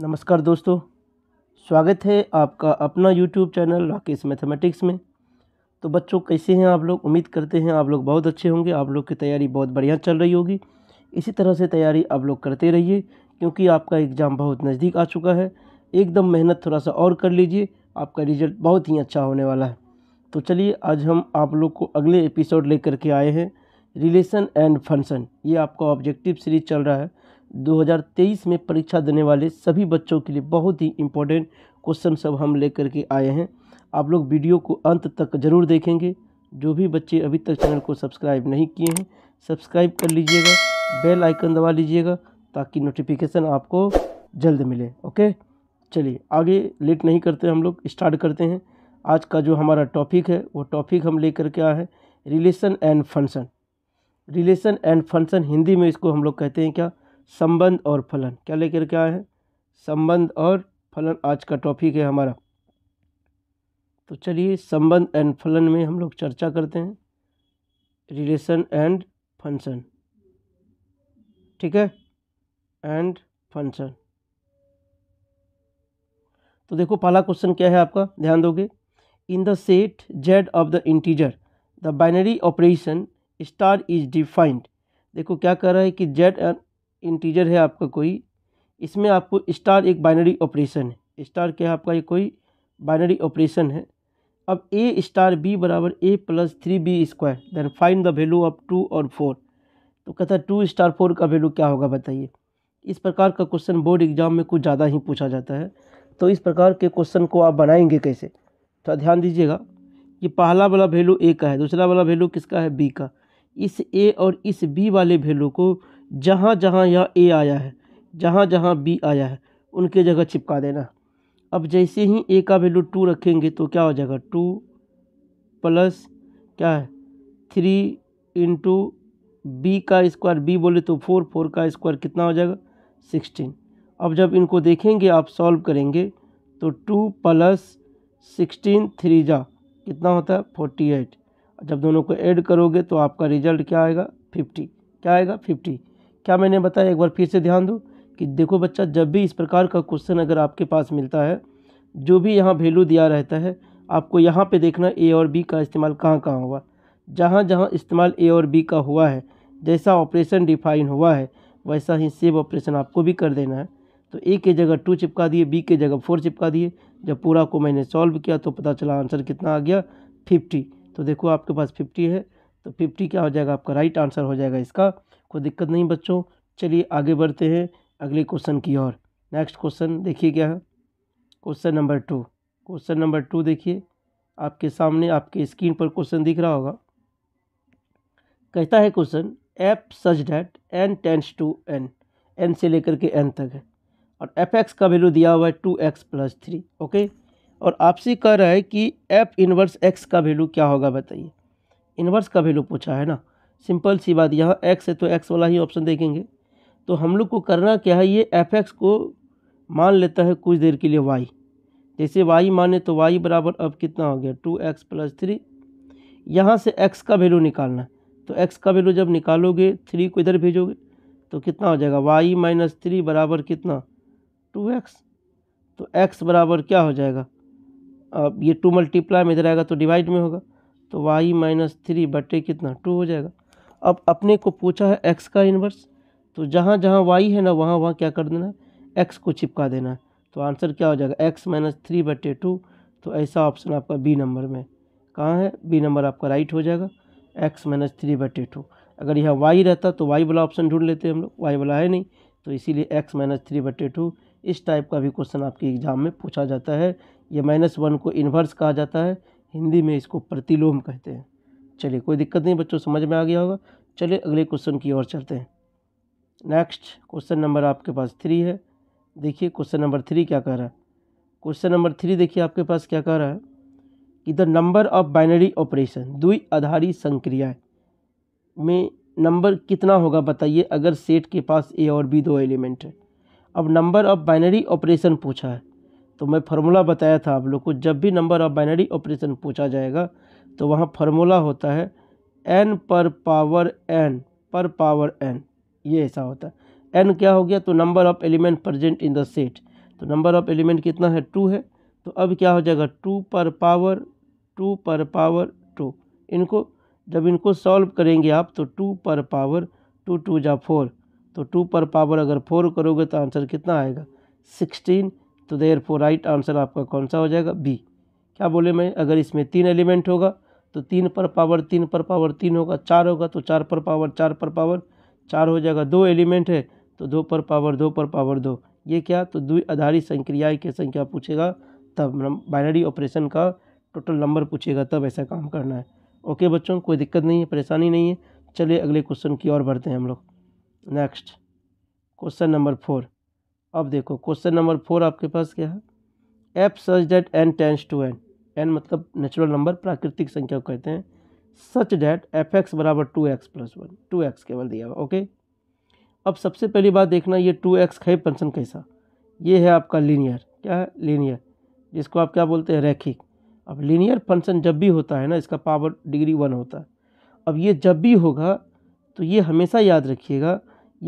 नमस्कार दोस्तों स्वागत है आपका अपना यूट्यूब चैनल राकेश मैथमेटिक्स में तो बच्चों कैसे हैं आप लोग उम्मीद करते हैं आप लोग बहुत अच्छे होंगे आप लोग की तैयारी बहुत बढ़िया चल रही होगी इसी तरह से तैयारी आप लोग करते रहिए क्योंकि आपका एग्ज़ाम बहुत नज़दीक आ चुका है एकदम मेहनत थोड़ा सा और कर लीजिए आपका रिजल्ट बहुत ही अच्छा होने वाला है तो चलिए आज हम आप लोग को अगले एपिसोड ले के आए हैं रिलेशन एंड फंक्शन ये आपका ऑब्जेक्टिव सीरीज चल रहा है 2023 में परीक्षा देने वाले सभी बच्चों के लिए बहुत ही इम्पोर्टेंट क्वेश्चन सब हम लेकर के आए हैं आप लोग वीडियो को अंत तक ज़रूर देखेंगे जो भी बच्चे अभी तक चैनल को सब्सक्राइब नहीं किए हैं सब्सक्राइब कर लीजिएगा बेल आइकन दबा लीजिएगा ताकि नोटिफिकेशन आपको जल्द मिले ओके चलिए आगे लेट नहीं करते हम लोग स्टार्ट करते हैं आज का जो हमारा टॉपिक है वो टॉपिक हम लेकर के आए हैं relation and function relation and function Hindi में इसको हम लोग कहते हैं क्या संबंध और फलन क्या लेकर के आए हैं संबंध और फलन आज का टॉपिक है हमारा तो चलिए संबंध एंड फलन में हम लोग चर्चा करते हैं रिलेशन एंड फंक्शन ठीक है एंड फंक्शन तो देखो पहला क्वेश्चन क्या है आपका ध्यान दोगे in the set Z of the integer the binary operation star is defined देखो क्या कह रहा है कि जेड इंटीजर है आपका कोई इसमें आपको स्टार एक बाइनरी ऑपरेशन है स्टार क्या है आपका ये कोई बाइनरी ऑपरेशन है अब ए स्टार बी बराबर A plus three B square then find the value of two और फोर तो कहता है टू स्टार फोर का वैल्यू क्या होगा बताइए इस प्रकार का क्वेश्चन बोर्ड एग्जाम में कुछ ज़्यादा ही पूछा जाता है तो इस प्रकार के क्वेश्चन को आप बनाएंगे कैसे तो ध्यान दीजिएगा ये पहला वाला वैल्यू ए का है दूसरा वाला वैल्यू किसका है बी का इस ए और इस बी वाले वैल्यू को जहाँ जहाँ यह ए आया है जहाँ जहाँ बी आया है उनके जगह चिपका देना अब जैसे ही ए का वैल्यू टू रखेंगे तो क्या हो जाएगा टू प्लस क्या है थ्री इंटू बी का स्क्वायर बी बोले तो फोर फोर का स्क्वायर कितना हो जाएगा सिक्सटीन अब जब इनको देखेंगे आप सॉल्व करेंगे तो टू प्लस सिक्सटीन थ्री जा कितना होता है फोर्टी एट जब दोनों को ऐड करोगे तो आपका रिजल्ट क्या आएगा फिफ्टी क्या आएगा फिफ्टी क्या मैंने बताया एक बार फिर से ध्यान दो कि देखो बच्चा जब भी इस प्रकार का क्वेश्चन अगर आपके पास मिलता है जो भी यहाँ वैल्यू दिया रहता है आपको यहाँ पे देखना ए और बी का इस्तेमाल कहाँ कहाँ हुआ जहाँ जहाँ इस्तेमाल ए और बी का हुआ है जैसा ऑपरेशन डिफाइन हुआ है वैसा ही सेव ऑपरेशन आपको भी कर देना है तो ए के जगह टू चिपका दिए बी के जगह फोर चिपका दिए जब पूरा को मैंने सॉल्व किया तो पता चला आंसर कितना आ गया फिफ्टी तो देखो आपके पास फिफ्टी है तो फिफ्टी क्या हो जाएगा आपका राइट आंसर हो जाएगा इसका कोई दिक्कत नहीं बच्चों चलिए आगे बढ़ते हैं अगले क्वेश्चन की ओर नेक्स्ट क्वेश्चन देखिए क्या है question number two question number two देखिए आपके सामने आपके स्क्रीन पर क्वेश्चन दिख रहा होगा कहता है question F such that N tends to N N से लेकर के एन तक है और एफ एक्स का वैल्यू दिया हुआ है two x plus three okay और आपसे कह रहा है कि एफ इनवर्स एक्स का वैल्यू क्या होगा बताइए इनवर्स का वैल्यू पूछा है ना सिंपल सी बात यहाँ एक्स है तो एक्स वाला ही ऑप्शन देखेंगे तो हम लोग को करना क्या है ये एफ एक्स को मान लेता है कुछ देर के लिए वाई जैसे वाई माने तो वाई बराबर अब कितना हो गया टू एक्स प्लस थ्री यहाँ से एक्स का वैल्यू निकालना है तो एक्स का वैल्यू जब निकालोगे थ्री को इधर भेजोगे तो कितना हो जाएगा वाई माइनस थ्री बराबर कितना टू एक्स तो एक्स बराबर क्या हो जाएगा अब ये टू मल्टीप्लाई में इधर आएगा तो डिवाइड में होगा तो वाई माइनस थ्री बटे कितना टू हो जाएगा अब अपने को पूछा है एक्स का इन्वर्स तो जहाँ जहाँ वाई है ना वहाँ वहाँ क्या कर देना है एक्स को चिपका देना है तो आंसर क्या हो जाएगा एक्स माइनस थ्री बटे टू तो ऐसा ऑप्शन आपका बी नंबर में कहाँ है बी नंबर आपका राइट हो जाएगा एक्स माइनस थ्री बटे टू अगर यह वाई रहता तो वाई वाला ऑप्शन ढूंढ लेते हम लोग वाई वाला है नहीं तो इसीलिए एक्स माइनस थ्री बटे टू इस टाइप का भी क्वेश्चन आपके एग्ज़ाम में पूछा जाता है ये माइनस वन को इन्वर्स कहा जाता है हिंदी में इसको प्रतिलोम कहते हैं चलिए कोई दिक्कत नहीं बच्चों समझ में आ गया होगा चलिए अगले क्वेश्चन की ओर चलते हैं नेक्स्ट क्वेश्चन नंबर आपके पास थ्री है देखिए क्वेश्चन नंबर थ्री क्या कह रहा है क्वेश्चन नंबर थ्री देखिए आपके पास क्या कह रहा है कि the number of binary operation दुई आधारी संक्रिया में नंबर कितना होगा बताइए अगर सेट के पास ए और बी दो एलिमेंट है अब नंबर ऑफ बाइनरी ऑपरेशन पूछा है तो मैं फार्मूला बताया था आप लोग को जब भी नंबर ऑफ बाइनरी ऑपरेशन पूछा जाएगा तो वहाँ फार्मूला होता है एन पर पावर एन पर पावर एन ये ऐसा होता है एन क्या हो गया तो number of element present in the set तो नंबर ऑफ़ एलिमेंट कितना है टू है तो अब क्या हो जाएगा टू पर पावर टू पर पावर टू इनको जब इनको सॉल्व करेंगे आप तो टू पर पावर टू टू जा फोर तो टू पर पावर अगर फोर करोगे तो आंसर कितना आएगा सिक्सटीन तो देर फोर राइट आंसर आपका कौन सा हो जाएगा बी क्या बोले मैं अगर इसमें तीन एलिमेंट होगा तो तीन पर पावर तीन पर पावर तीन होगा चार होगा तो चार पर पावर चार पर पावर चार हो जाएगा दो एलिमेंट है तो दो पर पावर दो पर पावर दो ये क्या तो दो आधारित संक्रिया की संख्या पूछेगा तब बाइनरी ऑपरेशन का टोटल नंबर पूछेगा तब ऐसा काम करना है ओके बच्चों कोई दिक्कत नहीं है परेशानी नहीं है चलिए अगले क्वेश्चन की ओर बढ़ते हैं हम लोग नेक्स्ट क्वेश्चन नंबर फोर अब देखो क्वेश्चन नंबर फोर आपके पास क्या है F such that N tends to N N मतलब नेचुरल नंबर प्राकृतिक संख्या को कहते हैं सच डैट एफ एक्स बराबर two x plus one two x केवल दिया हुआ ओके अब सबसे पहली बात देखना ये टू एक्स है फंक्शन कैसा ये है आपका लीनियर क्या है लीनियर जिसको आप क्या बोलते हैं रैखिक अब लीनियर फंक्शन जब भी होता है ना इसका पावर डिग्री वन होता है अब ये जब भी होगा तो ये हमेशा याद रखिएगा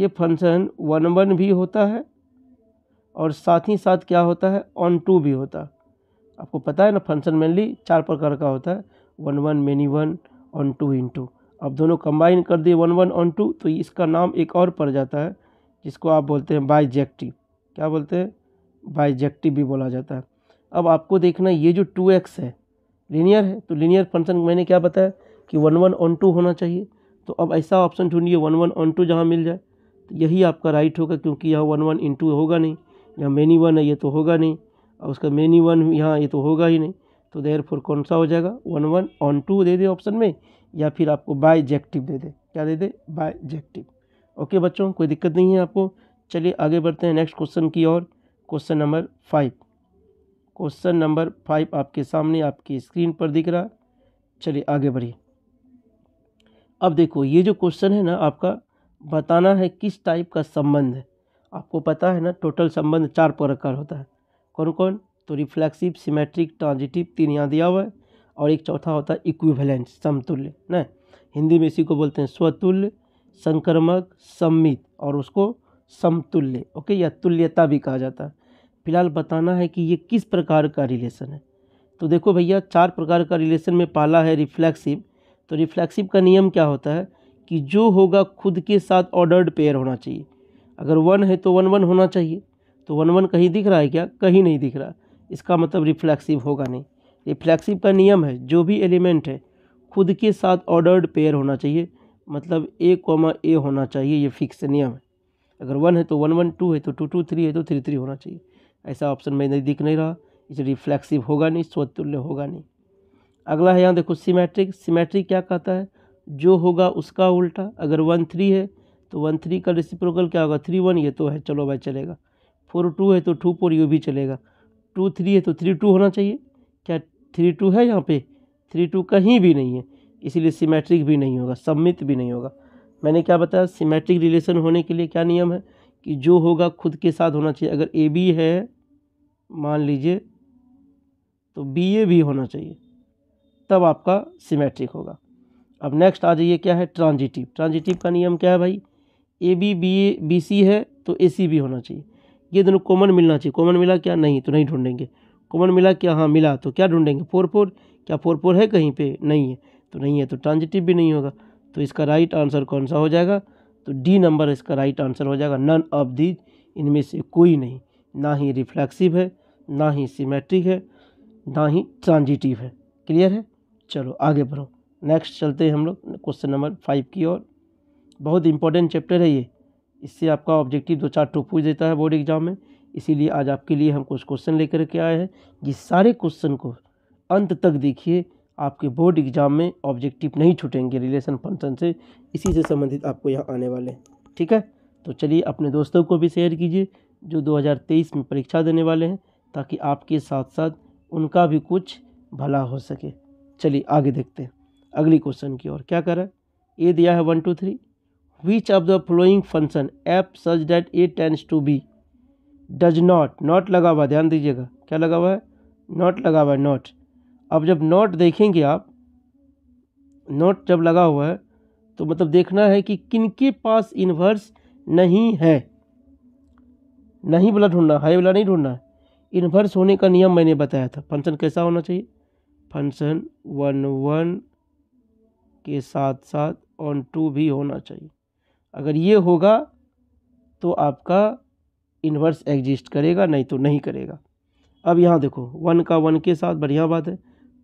ये फंक्शन वन वन भी होता है और साथ ही साथ क्या होता है ऑन टू भी होता है आपको पता है ना फंक्शन मेनली चार प्रकार का होता है one one many one onto into अब दोनों कंबाइन कर दिए वन वन ऑन टू तो इसका नाम एक और पड़ जाता है जिसको आप बोलते हैं बाइजेक्टिव क्या बोलते हैं बाइजेक्टिव भी बोला जाता है अब आपको देखना ये जो टू एक्स है लीनियर है तो लीनियर फंक्शन मैंने क्या बताया कि वन वन ऑन टू होना चाहिए तो अब ऐसा ऑप्शन ढूंढिए वन वन ऑन टू जहाँ मिल जाए तो यही आपका राइट होगा क्योंकि यह वन वन इन टू होगा नहीं या मेनी वन है ये तो होगा नहीं और उसका मेनी वन e यहाँ ये तो होगा ही नहीं तो देर फोर कौन सा हो जाएगा वन वन ऑन टू दे दे ऑप्शन में या फिर आपको बायजेक्टिव दे दे क्या दे दे बायजेक्टिव ओके बच्चों कोई दिक्कत नहीं है आपको चलिए आगे बढ़ते हैं नेक्स्ट क्वेश्चन की ओर question number five question number five आपके सामने आपकी स्क्रीन पर दिख रहा चलिए आगे बढ़िए अब देखो ये जो क्वेश्चन है ना आपका बताना है किस टाइप का संबंध है आपको पता है ना टोटल संबंध चार प्रकार होता है कौन कौन तो रिफ्लेक्सिव सिमेट्रिक ट्रांजिटिव तीन यहाँ दिया हुआ है और एक चौथा होता है इक्विवेलेंट समतुल्य न हिंदी में इसी को बोलते हैं स्वतुल्य संक्रमक सम्मित और उसको समतुल्य ओके या तुल्यता भी कहा जाता है फिलहाल बताना है कि ये किस प्रकार का रिलेशन है तो देखो भैया चार प्रकार का रिलेशन में पाला है रिफ्लेक्सिव तो रिफ्लेक्सिव का नियम क्या होता है कि जो होगा खुद के साथ ऑर्डर्ड पेयर होना चाहिए अगर वन है तो वन वन होना चाहिए तो वन वन कहीं दिख रहा है क्या कहीं नहीं दिख रहा इसका मतलब रिफ्लेक्सिव होगा नहीं रिफ्लेक्सिव का नियम है जो भी एलिमेंट है खुद के साथ ऑर्डर्ड पेयर होना चाहिए मतलब ए कॉमा ए होना चाहिए ये फिक्स नियम है अगर वन है तो वन वन टू है तो टू टू थ्री है तो थ्री थ्री होना चाहिए ऐसा ऑप्शन में नहीं दिख नहीं रहा इसे रिफ्लेक्सिव होगा नहीं स्वतुल्य होगा नहीं अगला है यहाँ देखो सिमेट्रिक सिमेट्रिक क्या कहता है जो होगा उसका उल्टा अगर वन थ्री है तो वन थ्री का रिसिप्रोकल क्या होगा थ्री वन ये तो है चलो भाई चलेगा फोर टू है तो टू फोर यू भी चलेगा टू थ्री है तो थ्री टू होना चाहिए क्या थ्री टू है यहाँ पे थ्री टू कहीं भी नहीं है इसीलिए सिमेट्रिक भी नहीं होगा सम्मित भी नहीं होगा मैंने क्या बताया सिमेट्रिक रिलेशन होने के लिए क्या नियम है कि जो होगा खुद के साथ होना चाहिए अगर ए बी है मान लीजिए तो बी ए भी होना चाहिए तब आपका सिमेट्रिक होगा अब नेक्स्ट आ जाइए क्या है ट्रांजिटिव ट्रांजिटिव का नियम क्या है भाई A B B A B C है तो ए सी भी होना चाहिए ये दोनों कॉमन मिलना चाहिए कॉमन मिला क्या नहीं तो नहीं ढूंढेंगे कॉमन मिला क्या हाँ मिला तो क्या ढूंढेंगे फोर फोर क्या फोर फोर है कहीं पे नहीं है तो नहीं है तो ट्रांजिटिव भी नहीं होगा तो इसका राइट आंसर कौन सा हो जाएगा तो डी नंबर इसका राइट आंसर हो जाएगा नन ऑफ दीज इनमें से कोई नहीं ना ही रिफ्लैक्सिव है ना ही सीमेट्रिक है ना ही ट्रांजिटिव है क्लियर है चलो आगे बढ़ो नेक्स्ट चलते हैं हम लोग क्वेश्चन नंबर फाइव की ओर बहुत इंपॉर्टेंट चैप्टर है ये इससे आपका ऑब्जेक्टिव दो चार टू पूछ देता है बोर्ड एग्ज़ाम में इसीलिए आज आपके लिए हम कुछ क्वेश्चन लेकर के आए हैं जिस सारे क्वेश्चन को अंत तक देखिए आपके बोर्ड एग्ज़ाम में ऑब्जेक्टिव नहीं छूटेंगे रिलेशन फंक्शन से इसी से संबंधित आपको यहाँ आने वाले हैं ठीक है तो चलिए अपने दोस्तों को भी शेयर कीजिए जो 2023 में परीक्षा देने वाले हैं ताकि आपके साथ साथ उनका भी कुछ भला हो सके चलिए आगे देखते हैं अगली क्वेश्चन की ओर क्या करें ए दिया है one two three which of the following function f such that a tends to b does not not लगा हुआ ध्यान दीजिएगा क्या लगा हुआ है नॉट लगा हुआ है नॉट अब जब नॉट देखेंगे आप नॉट जब लगा हुआ है तो मतलब देखना है कि किन के पास इन्वर्स नहीं है नहीं वाला ढूंढना हाई वाला नहीं ढूंढना है इन्वर्स होने का नियम मैंने बताया था फंक्शन कैसा होना चाहिए फंक्शन वन वन के साथ साथ ऑन टू भी होना चाहिए अगर ये होगा तो आपका इन्वर्स एग्जिस्ट करेगा नहीं तो नहीं करेगा अब यहाँ देखो वन का वन के साथ बढ़िया बात है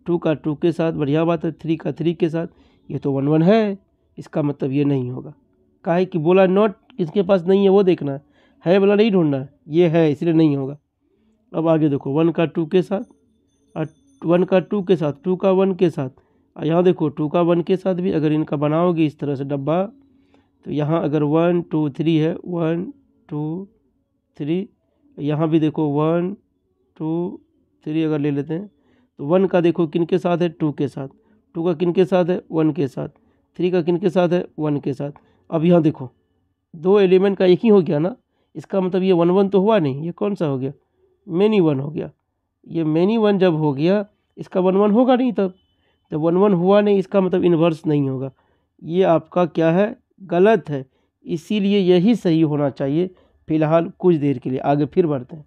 टू का टू के साथ बढ़िया बात है थ्री का थ्री के साथ ये तो वन वन है इसका मतलब ये नहीं होगा काहे कि बोला नॉट इसके पास नहीं है वो देखना है है बोला नहीं ढूंढना है ये है इसलिए नहीं होगा अब आगे देखो वन का टू के साथ और वन का टू के साथ टू का वन के साथ यहाँ देखो टू का वन के साथ भी अगर इनका बनाओगे इस तरह से डब्बा तो यहाँ अगर वन टू थ्री है वन टू थ्री यहाँ भी देखो वन टू थ्री अगर ले लेते हैं तो वन का देखो किन के साथ है टू के साथ टू का किन के साथ है वन के साथ थ्री का किन के साथ है वन के साथ अब यहाँ देखो दो एलिमेंट का एक ही हो गया ना इसका मतलब ये वन वन तो हुआ नहीं ये कौन सा हो गया मैनी वन हो गया ये मैनी वन जब हो गया इसका वन वन होगा नहीं तब जब वन वन हुआ नहीं इसका मतलब इन्वर्स नहीं होगा ये आपका क्या है गलत है इसीलिए यही सही होना चाहिए फ़िलहाल कुछ देर के लिए आगे फिर बढ़ते हैं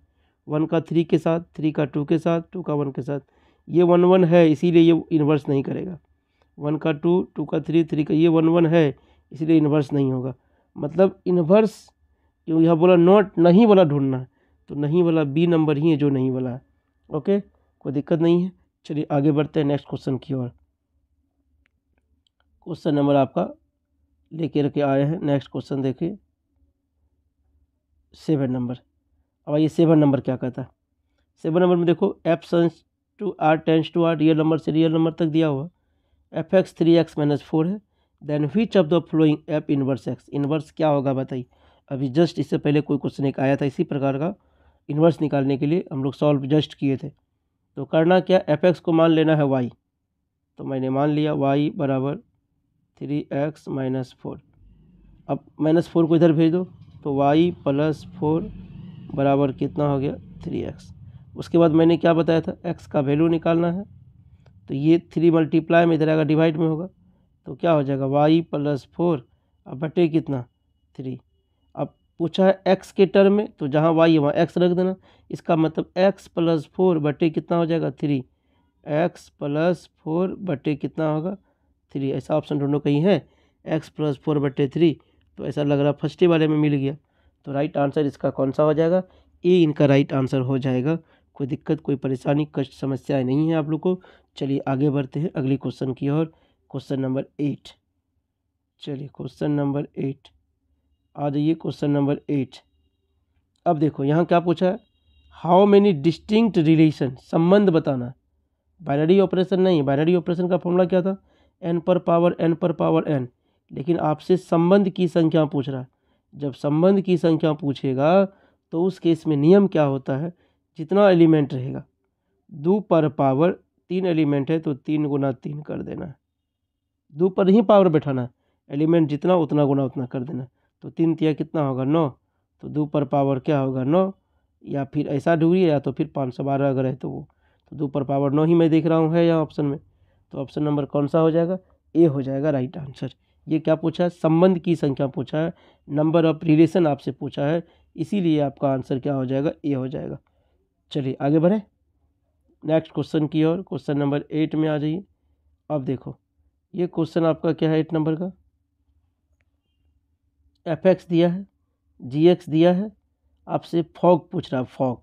वन का थ्री के साथ थ्री का टू के साथ टू का वन के साथ ये वन वन है इसीलिए ये इन्वर्स नहीं करेगा वन का टू टू का थ्री थ्री का ये वन वन है इसलिए इन्वर्स नहीं होगा मतलब इन्वर्स जो यह बोला नॉट नहीं वाला ढूंढना है तो नहीं वाला बी नंबर ही है जो नहीं वाला है ओके कोई दिक्कत नहीं है चलिए आगे बढ़ते हैं नेक्स्ट क्वेश्चन की ओर क्वेश्चन नंबर आपका लेकर के आए हैं नेक्स्ट क्वेश्चन देखिए सेवन नंबर अब आइए सेवन नंबर क्या कहता है सेवन नंबर में देखो F sons to R tense to R real number से रियल नंबर तक दिया हुआ F X three X minus four है then which of the following F inverse X inverse क्या होगा बताइए अभी जस्ट इससे पहले कोई क्वेश्चन एक आया था इसी प्रकार का इन्वर्स निकालने के लिए हम लोग सॉल्व जस्ट किए थे तो करना क्या एफ एक्स को मान लेना है वाई तो मैंने मान लिया वाई बराबर थ्री एक्स माइनस फोर अब माइनस फोर को इधर भेज दो तो वाई प्लस फोर बराबर कितना हो गया थ्री एक्स उसके बाद मैंने क्या बताया था एक्स का वैल्यू निकालना है तो ये थ्री मल्टीप्लाई में इधर आएगा डिवाइड में होगा तो क्या हो जाएगा वाई प्लस फोर अब बटे कितना थ्री अब पूछा है एक्स के टर्म में तो जहाँ वाई है वहाँ एक्स रख देना इसका मतलब एक्स प्लस फोर बटे कितना हो जाएगा थ्री एक्स प्लस फोर बटे कितना होगा थ्री ऐसा ऑप्शन ढूंढो कहीं है एक्स प्लस फोर बटे थ्री तो ऐसा लग रहा फर्स्ट वाले में मिल गया तो राइट आंसर इसका कौन सा हो जाएगा ए इनका राइट आंसर हो जाएगा कोई दिक्कत कोई परेशानी कष्ट समस्याएँ नहीं है आप लोग को चलिए आगे बढ़ते हैं अगले क्वेश्चन की ओर क्वेश्चन नंबर एट चलिए क्वेश्चन नंबर एट आ जाइए क्वेश्चन नंबर एट अब देखो यहाँ क्या पूछा है हाउ मैनी डिस्टिंक्ट रिलेशन संबंध बताना बाइनरी ऑपरेशन नहीं बाइनरी ऑपरेशन का फॉर्मूला क्या था एन पर पावर एन पर पावर एन लेकिन आपसे संबंध की संख्या पूछ रहा है जब संबंध की संख्या पूछेगा तो उस केस में नियम क्या होता है जितना एलिमेंट रहेगा दो पर पावर तीन एलिमेंट है तो तीन गुना तीन कर देना है दो पर ही पावर बैठाना एलिमेंट जितना उतना गुना उतना कर देना तो तीन तिया कितना होगा नौ तो दो पर पावर क्या होगा नौ या फिर ऐसा ढूंढिए या तो फिर पाँच सौ बारह अगर है तो वो तो दो पर पावर नौ ही मैं देख रहा हूँ है यहाँ ऑप्शन में तो ऑप्शन नंबर कौन सा हो जाएगा ए हो जाएगा राइट आंसर ये क्या पूछा है संबंध की संख्या पूछा है नंबर ऑफ रिलेशन आपसे पूछा है इसीलिए आपका आंसर क्या हो जाएगा ए हो जाएगा चलिए आगे बढ़ें नेक्स्ट क्वेश्चन की ओर क्वेश्चन नंबर एट में आ जाइए अब देखो ये क्वेश्चन आपका क्या है एट नंबर का एफ एक्स दिया है जी एक्स दिया है आपसे फॉग पूछ रहा है फॉग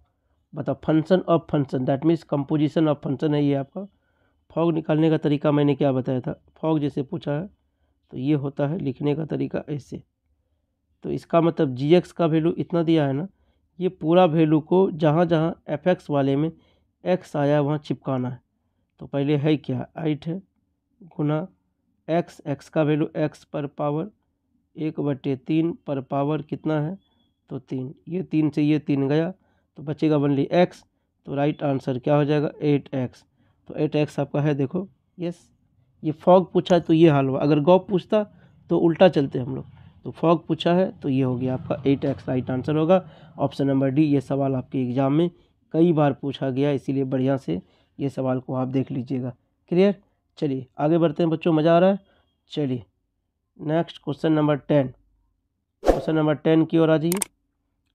बताओ function of function that means composition of function है ये आपका फॉग निकालने का तरीका मैंने क्या बताया था फॉग जैसे पूछा है तो ये होता है लिखने का तरीका ऐसे तो इसका मतलब जी एक्स का वैल्यू इतना दिया है ना ये पूरा वैल्यू को जहाँ जहाँ एफ एक्स वाले में एक्स आया वहाँ चिपकाना है तो पहले है क्या आइट है गुना एक्स एक्स का वैल्यू एक्स पर पावर एक बटे तीन पर पावर कितना है तो तीन ये तीन से ये तीन गया तो बचेगा बनली एक्स तो राइट आंसर क्या हो जाएगा एट एक्स तो एट एक्स आपका है देखो यस ये फॉग पूछा तो ये हाल हुआ अगर गॉप पूछता तो उल्टा चलते हम लोग तो फॉग पूछा है तो ये हो गया आपका एट एक्स राइट आंसर होगा ऑप्शन नंबर डी ये सवाल आपके एग्ज़ाम में कई बार पूछा गया इसीलिए बढ़िया से ये सवाल को आप देख लीजिएगा क्लियर चलिए आगे बढ़ते हैं बच्चों मज़ा आ रहा है चलिए next question number ten question number ten की ओर आ जाइए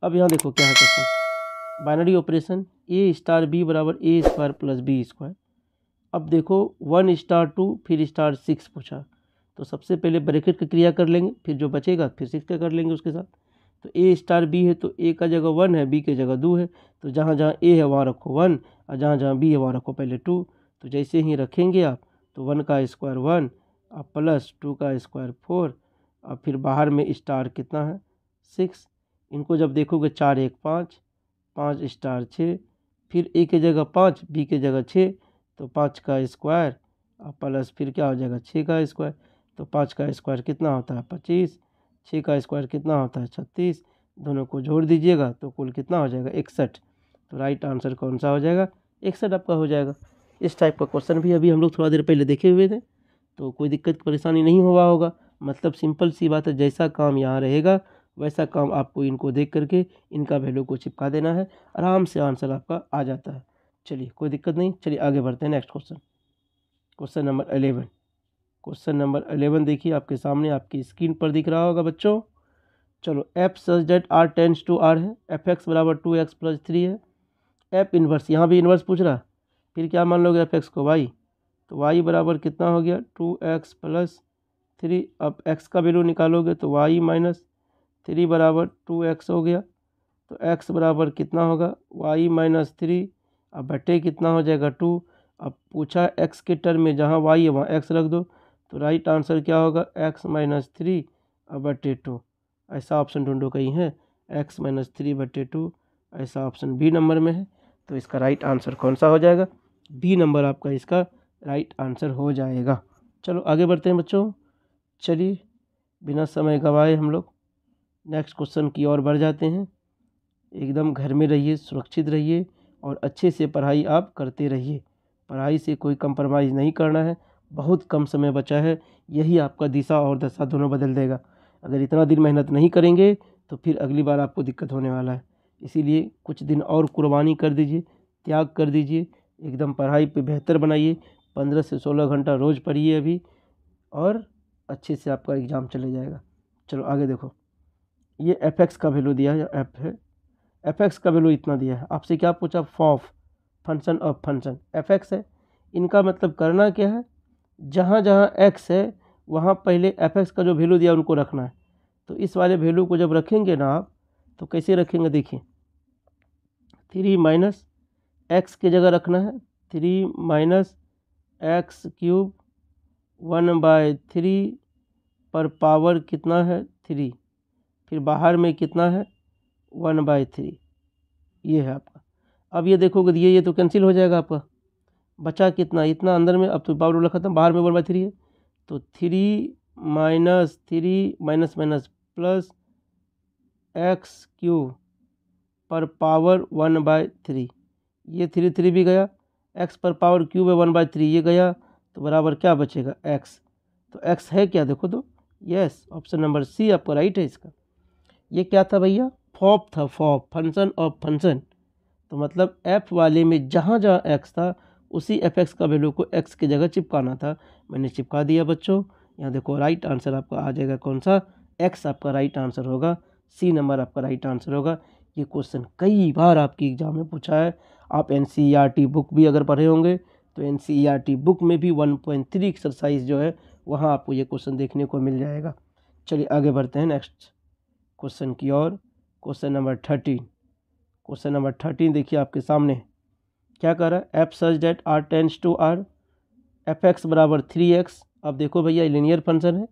अब यहाँ देखो क्या है question binary operation A star B बराबर A square plus B square अब देखो वन स्टार टू फिर स्टार सिक्स पूछा तो सबसे पहले ब्रैकेट का क्रिया कर लेंगे फिर जो बचेगा फिर सिक्स का कर लेंगे उसके साथ तो ए स्टार बी है तो ए का जगह वन है बी के जगह दो है तो जहाँ जहाँ ए है वहाँ रखो वन और जहाँ जहाँ बी है वहाँ रखो पहले टू तो जैसे ही रखेंगे आप तो वन का स्क्वायर वन और प्लस टू का स्क्वायर फोर और फिर बाहर में स्टार कितना है सिक्स इनको जब देखोगे चार एक पाँच पाँच स्टार छः फिर ए के जगह पाँच बी के जगह छः तो पाँच का स्क्वायर और प्लस फिर क्या हो जाएगा छः का स्क्वायर तो पाँच का स्क्वायर कितना होता है पच्चीस छः का स्क्वायर कितना होता है छत्तीस दोनों को जोड़ दीजिएगा तो कुल कितना हो जाएगा इकसठ तो राइट आंसर कौन सा हो जाएगा इकसठ आपका हो जाएगा इस टाइप का क्वेश्चन भी अभी हम लोग थोड़ा देर पहले देखे हुए थे तो कोई दिक्कत परेशानी नहीं हुआ होगा मतलब सिंपल सी बात है जैसा काम यहाँ रहेगा वैसा काम आपको इनको देख करके इनका वैल्यू को चिपका देना है आराम से आंसर आपका आ जाता है चलिए कोई दिक्कत नहीं चलिए आगे बढ़ते हैं next question question number eleven question number eleven देखिए आपके सामने आपकी स्क्रीन पर दिख रहा होगा बच्चों चलो F such that are tense to R है एफ एक्स बराबर टू एक्स प्लस थ्री है एफ इन्वर्स यहाँ भी इन्वर्स पूछ रहा फिर क्या मान लोगे एफ एक्स को वाई तो वाई बराबर कितना हो गया टू एक्स प्लस थ्री अब एक्स का वैल्यू निकालोगे तो वाई माइनस थ्री बराबर टू एक्स हो गया तो एक्स बराबर कितना होगा वाई माइनस थ्री अब बटे कितना हो जाएगा टू अब पूछा एक्स के टर्म में जहाँ वाई है वहाँ एक्स रख दो तो राइट आंसर क्या होगा एक्स माइनस थ्री अब बटे टू ऐसा ऑप्शन ढूंढो कहीं है एक्स माइनस थ्री बटे टू ऐसा ऑप्शन बी नंबर में है तो इसका राइट आंसर कौन सा हो जाएगा बी नंबर आपका इसका राइट आंसर हो जाएगा चलो आगे बढ़ते हैं बच्चों चलिए बिना समय गवाए हम लोग नेक्स्ट क्वेश्चन की ओर बढ़ जाते हैं एकदम घर में रहिए सुरक्षित रहिए और अच्छे से पढ़ाई आप करते रहिए पढ़ाई से कोई कंप्रोमाइज़ नहीं करना है बहुत कम समय बचा है यही आपका दिशा और दशा दोनों बदल देगा अगर इतना दिन मेहनत नहीं करेंगे तो फिर अगली बार आपको दिक्कत होने वाला है इसीलिए कुछ दिन और कुर्बानी कर दीजिए त्याग कर दीजिए एकदम पढ़ाई पे बेहतर बनाइए पंद्रह से सोलह घंटा रोज़ पढ़िए अभी और अच्छे से आपका एग्ज़ाम चले जाएगा चलो आगे देखो ये एफ एक्स का वैल्यू दिया है एफ है एफ एक्स का वैल्यू इतना दिया है आपसे क्या पूछा fof function of function F X है इनका मतलब करना क्या है जहाँ जहाँ एक्स है वहाँ पहले एफ एक्स का जो वैल्यू दिया उनको रखना है तो इस वाले वैल्यू को जब रखेंगे ना आप तो कैसे रखेंगे देखिए थ्री माइनस एक्स की जगह रखना है three minus X cube one by three पर पावर कितना है थ्री फिर बाहर में कितना है वन बाई थ्री ये है आपका अब ये देखोगे ये ये तो कैंसिल हो जाएगा आपका बचा कितना इतना अंदर में अब तो पावर रूल खत्म बाहर में वन बाई थ्री है तो three minus three minus minus plus X cube पर पावर वन बाय थ्री ये थ्री थ्री भी गया एक्स पर पावर क्यू है वन बाय थ्री ये गया तो बराबर क्या बचेगा एक्स तो एक्स है क्या देखो तो यस ऑप्शन नंबर सी आपका राइट है इसका ये क्या था भैया फॉप था फॉप फंक्शन ऑफ फंक्शन तो मतलब एफ वाले में जहाँ जहाँ एक्स था उसी एफ एक्स का वैल्यू को एक्स की जगह चिपकाना था मैंने चिपका दिया बच्चों यहाँ देखो राइट आंसर आपका आ जाएगा कौन सा एक्स आपका राइट आंसर होगा सी नंबर आपका राइट आंसर होगा ये क्वेश्चन कई बार आपकी एग्ज़ाम में पूछा है आप एन बुक e भी अगर पढ़े होंगे तो एन बुक e में भी वन पॉइंट थ्री एक्सरसाइज जो है वहाँ आपको ये क्वेश्चन देखने को मिल जाएगा चलिए आगे बढ़ते हैं नेक्स्ट क्वेश्चन की ओर question number thirteen question number thirteen देखिए आपके सामने क्या कर रहा है F such that are tense to are F x बराबर थ्री एक्स अब देखो भैया लीनियर फंक्शन है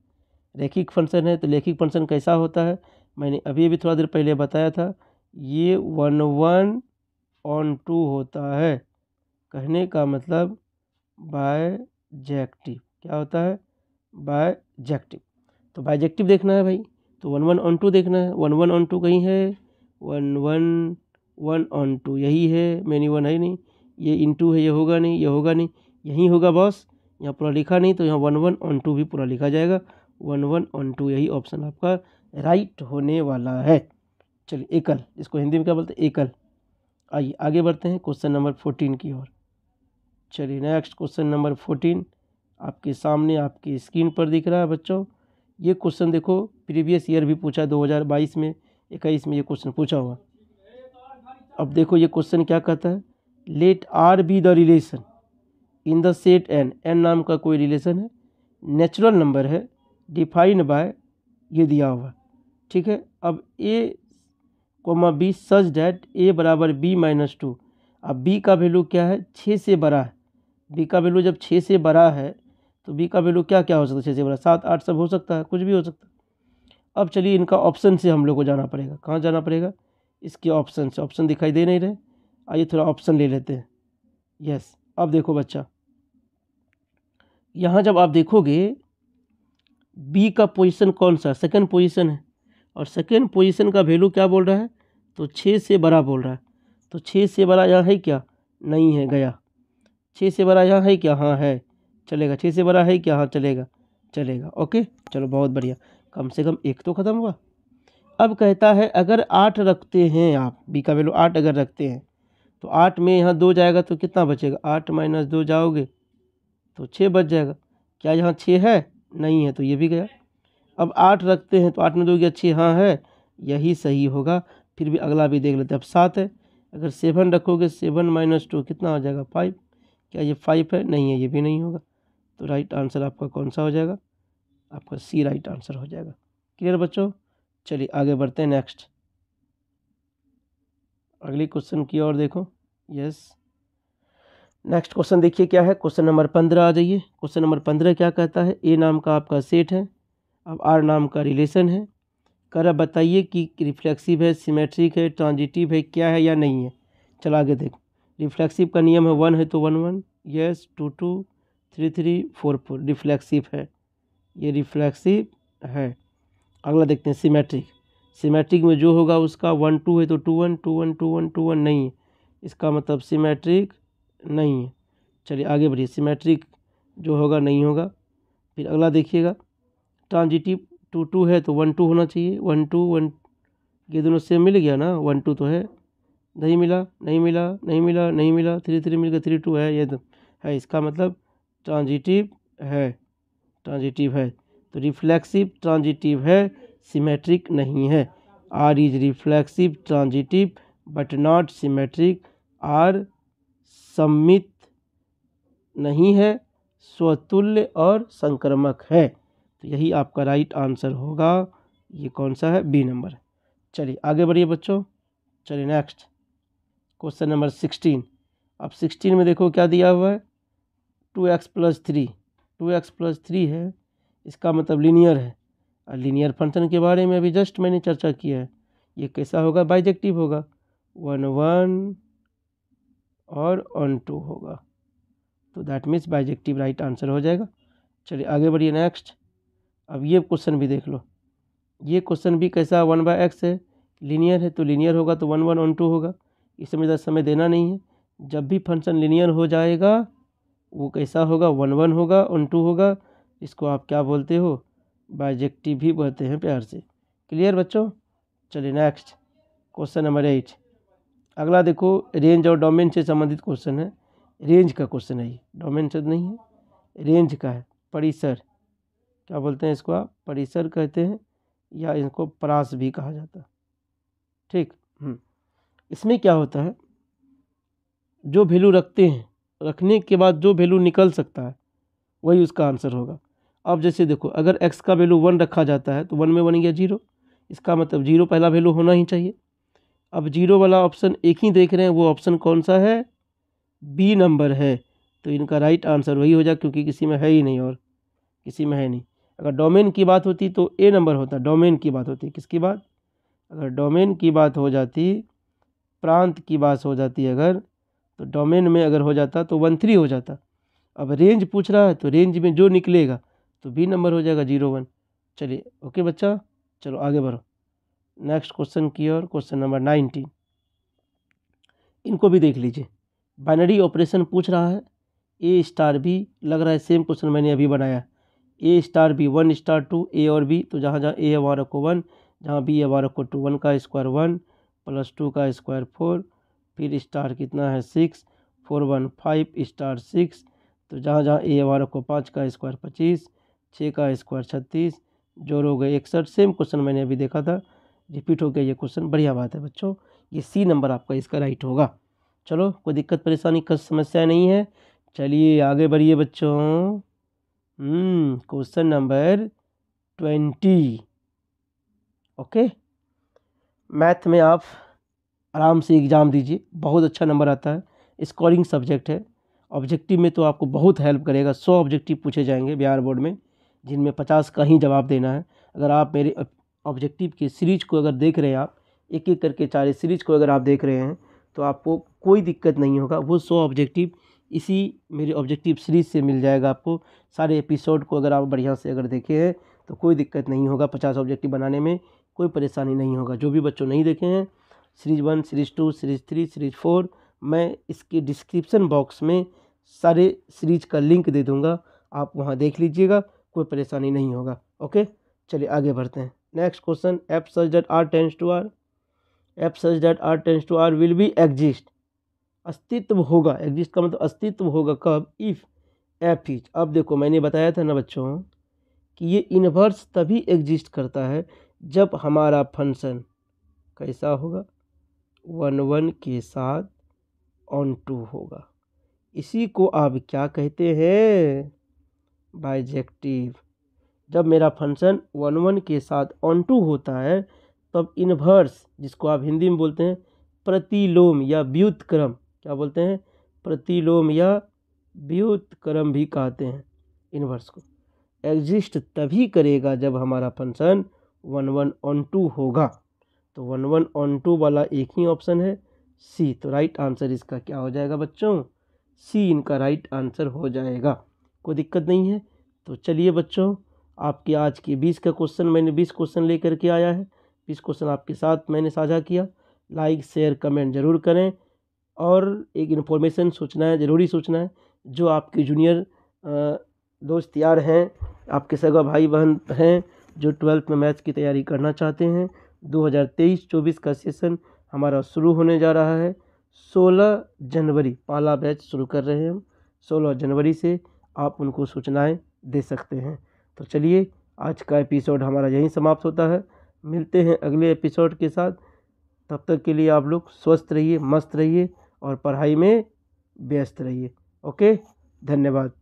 रेखिक फंक्शन है तो लेखिक फंक्शन कैसा होता है मैंने अभी अभी थोड़ा देर पहले बताया था ये वन वन ऑन टू होता है कहने का मतलब बायजेक्टिव क्या होता है बायजेक्टिव तो बायजेक्टिव देखना है भाई तो वन वन ऑन टू देखना है वन वन ऑन टू कहीं है one one one onto यही है मैनी वन है नहीं ये इन टू है ये होगा नहीं ये होगा नहीं यहीं होगा बॉस यहाँ पूरा लिखा नहीं तो यहाँ वन वन ऑन टू भी पूरा लिखा जाएगा वन वन ऑन टू यही ऑप्शन आपका राइट होने वाला है चलिए एकल इसको हिंदी में क्या बोलते हैं एकल आइए आगे बढ़ते हैं क्वेश्चन नंबर फोर्टीन की ओर चलिए नेक्स्ट क्वेश्चन नंबर फोर्टीन आपके सामने आपकी स्क्रीन पर दिख रहा है बच्चों ये क्वेश्चन देखो प्रीवियस ईयर भी पूछा 2022 में इक्कीस में ये क्वेश्चन पूछा हुआ अब देखो ये क्वेश्चन क्या कहता है let R be the relation in the set N N नाम का कोई रिलेशन है नेचुरल नंबर है डिफाइंड बाय ये दिया हुआ ठीक है अब A comma B such that A बराबर बी माइनस टू अब बी का वैल्यू क्या है छः से बड़ा है बी का वैल्यू जब छः से बड़ा है तो बी का वैल्यू क्या क्या हो सकता है छः से बड़ा सात आठ सब हो सकता है कुछ भी हो सकता है अब चलिए इनका ऑप्शन से हम लोग को जाना पड़ेगा कहाँ जाना पड़ेगा इसके ऑप्शन से ऑप्शन दिखाई दे नहीं रहे आइए थोड़ा ऑप्शन ले लेते हैं यस अब देखो बच्चा यहाँ जब आप देखोगे बी का पोजिशन कौन सा सेकेंड पोजिशन है और सेकेंड पोजिशन का वैल्यू क्या बोल रहा है तो छः से बड़ा बोल रहा है तो छः से बड़ा यहाँ है क्या नहीं है गया छः से बड़ा यहाँ है क्या हाँ है चलेगा छः से बड़ा है क्या हाँ चलेगा चलेगा ओके चलो बहुत बढ़िया कम से कम एक तो ख़त्म हुआ अब कहता है अगर आठ रखते हैं आप बी का वैल्यू आठ अगर रखते हैं तो आठ में यहाँ दो जाएगा तो कितना बचेगा आठ माइनस दो जाओगे तो छः बच जाएगा क्या यहाँ छः है नहीं है तो ये भी गया अब आठ रखते हैं तो आठ में दो गया छः हाँ है यही सही होगा फिर भी अगला भी देख लेते हैं अब सात है अगर सेवन रखोगे सेवन माइनस टू कितना हो जाएगा फाइव क्या ये फाइव है नहीं है ये भी नहीं होगा तो राइट आंसर आपका कौन सा हो जाएगा आपका सी राइट आंसर हो जाएगा क्लियर बच्चों चलिए आगे बढ़ते हैं नेक्स्ट अगले क्वेश्चन की ओर देखो यस नेक्स्ट क्वेश्चन देखिए क्या है क्वेश्चन नंबर पंद्रह आ जाइए क्वेश्चन नंबर पंद्रह क्या कहता है ए नाम का आपका सेट है अब आर नाम का रिलेशन है कर अब बताइए कि रिफ्लेक्सिव है सिमेट्रिक है ट्रांजिटिव है क्या है या नहीं है चला आगे देखो रिफ्लेक्सिव का नियम है वन है तो one one yes two two three three four four reflexive है ये रिफ्लेक्सिव है अगला देखते हैं सिमेट्रिक सिमेट्रिक में जो होगा उसका वन टू है तो two one two one two one two one नहीं है इसका मतलब सिमेट्रिक नहीं है चलिए आगे बढ़िए सिमेट्रिक जो होगा नहीं होगा फिर अगला देखिएगा ट्रांजिटिव टू टू है तो वन टू होना चाहिए वन टू वन ये दोनों सेम मिल गया ना वन टू तो है नहीं मिला नहीं मिला नहीं मिला नहीं मिला थ्री थ्री मिल गया थ्री टू है ये तो है इसका मतलब ट्रांजिटिव है ट्रांजिटिव है तो रिफ्लेक्सिव ट्रांजिटिव है सिमेट्रिक नहीं है R is reflexive transitive but not symmetric R सम्मित नहीं है स्वतुल्य और संक्रमक है तो यही आपका राइट आंसर होगा ये कौन सा है बी नंबर चलिए आगे बढ़िए बच्चों चलिए नेक्स्ट क्वेश्चन नंबर सिक्सटीन अब सिक्सटीन में देखो क्या दिया हुआ है two x plus three two x plus three है इसका मतलब लीनियर है और लीनियर फंक्शन के बारे में अभी जस्ट मैंने चर्चा किया है ये कैसा होगा बाइजेक्टिव होगा वन वन और ऑन टू होगा तो that means bijective right answer हो जाएगा चलिए आगे बढ़िए नेक्स्ट अब ये क्वेश्चन भी देख लो ये क्वेश्चन भी कैसा वन बाय एक्स है लीनियर है तो लीनियर होगा तो वन वन ऑन टू होगा इसमें ज़्यादा समय देना नहीं है जब भी फंक्शन लीनियर हो जाएगा वो कैसा होगा वन वन होगा वन टू होगा इसको आप क्या बोलते हो बाइजेक्टिव भी बोलते हैं प्यार से क्लियर बच्चों चलिए नेक्स्ट क्वेश्चन नंबर एट अगला देखो रेंज और डोमेन से संबंधित क्वेश्चन है रेंज का क्वेश्चन है ये डोमेन से नहीं है रेंज का है परिसर क्या बोलते हैं इसको आप परिसर कहते हैं या इनको परास भी कहा जाता है ठीक हम्म। इसमें क्या होता है जो वैल्यू रखते हैं रखने के बाद जो वैल्यू निकल सकता है वही उसका आंसर होगा अब जैसे देखो अगर एक्स का वैल्यू वन रखा जाता है तो वन में बन गया जीरो इसका मतलब जीरो पहला वैल्यू होना ही चाहिए अब जीरो वाला ऑप्शन एक ही देख रहे हैं वो ऑप्शन कौन सा है बी नंबर है तो इनका राइट आंसर वही हो जाए क्योंकि किसी में है ही नहीं और किसी में है नहीं अगर डोमेन की बात होती तो ए नंबर होता डोमेन की बात होती किसकी बात अगर डोमेन की बात हो जाती प्रांत की बात हो जाती अगर तो डोमेन में अगर हो जाता तो वन थ्री हो जाता अब रेंज पूछ रहा है तो रेंज में जो निकलेगा तो बी नंबर हो जाएगा जीरो वन चलिए ओके बच्चा चलो आगे बढ़ो नेक्स्ट क्वेश्चन की और क्वेश्चन नंबर नाइनटीन इनको भी देख लीजिए बाइनरी ऑपरेशन पूछ रहा है ए स्टार बी लग रहा है सेम क्वेश्चन मैंने अभी बनाया A star B one star two A और बी तो जहाँ जहाँ ए है वहाँ रखो वन जहाँ बी है वहाँ रखो टू वन का स्क्वायर वन प्लस टू का स्क्वायर फोर फिर स्टार कितना है six four one five star six तो जहाँ जहाँ ए हमारा को पाँच का स्क्वायर पच्चीस छः का स्क्वायर छत्तीस जोड़ हो गए इकसठ सेम क्वेश्चन मैंने अभी देखा था रिपीट हो गया ये क्वेश्चन बढ़िया बात है बच्चों ये सी नंबर आपका इसका राइट होगा चलो कोई दिक्कत परेशानी का समस्या नहीं है चलिए आगे बढ़िए बच्चों हम्म, question number twenty okay math में आप आराम से एग्ज़ाम दीजिए बहुत अच्छा नंबर आता है स्कोरिंग सब्जेक्ट है ऑब्जेक्टिव में तो आपको बहुत हेल्प करेगा सौ ऑब्जेक्टिव पूछे जाएंगे बिहार बोर्ड में जिनमें पचास का ही जवाब देना है अगर आप मेरे ऑब्जेक्टिव की सीरीज को अगर देख रहे हैं आप एक एक करके चार सीरीज को अगर आप देख रहे हैं तो आपको कोई दिक्कत नहीं होगा वो सौ ऑब्जेक्टिव इसी मेरे ऑब्जेक्टिव सीरीज से मिल जाएगा आपको सारे एपिसोड को अगर आप बढ़िया से अगर देखे हैं तो कोई दिक्कत नहीं होगा पचास ऑब्जेक्टिव बनाने में कोई परेशानी नहीं होगा जो भी बच्चों नहीं देखे हैं series one series two series three series four मैं इसके डिस्क्रिप्सन बॉक्स में सारे सीरीज का लिंक दे दूँगा आप वहाँ देख लीजिएगा कोई परेशानी नहीं होगा ओके चलिए आगे बढ़ते हैं next question if search date are tense to are if search date are tense to are will be exist अस्तित्व होगा एग्जिस्ट का मतलब अस्तित्व होगा कब इफ़ एफ इज अब देखो मैंने बताया था ना बच्चों कि ये इनवर्स तभी एग्जिस्ट करता है जब हमारा फंक्शन कैसा होगा वन वन के साथ ऑन टू होगा इसी को आप क्या कहते हैं बाइजेक्टिव जब मेरा फंक्शन वन वन के साथ ऑन टू होता है तब इनवर्स जिसको आप हिंदी में बोलते हैं प्रतिलोम या व्युतक्रम क्या बोलते हैं प्रतिलोम या व्युतक्रम भी कहते हैं इनवर्स को एग्जिस्ट तभी करेगा जब हमारा function one one onto होगा तो वन वन ऑन टू वाला एक ही ऑप्शन है सी तो राइट आंसर इसका क्या हो जाएगा बच्चों सी इनका राइट आंसर हो जाएगा कोई दिक्कत नहीं है तो चलिए बच्चों आपके आज के बीस का क्वेश्चन मैंने बीस क्वेश्चन लेकर के आया है बीस क्वेश्चन आपके साथ मैंने साझा किया लाइक शेयर कमेंट ज़रूर करें और एक इन्फॉर्मेशन सोचना है ज़रूरी सोचना है जो आपके जूनियर दोस्त यार हैं आपके सगा भाई बहन हैं जो ट्वेल्थ में मैथ्स की तैयारी करना चाहते हैं 2023-24 का सेशन हमारा शुरू होने जा रहा है 16 जनवरी पहला बैच शुरू कर रहे हैं हम 16 जनवरी से आप उनको सूचनाएं दे सकते हैं तो चलिए आज का एपिसोड हमारा यहीं समाप्त होता है मिलते हैं अगले एपिसोड के साथ तब तक के लिए आप लोग स्वस्थ रहिए मस्त रहिए और पढ़ाई में व्यस्त रहिए ओके धन्यवाद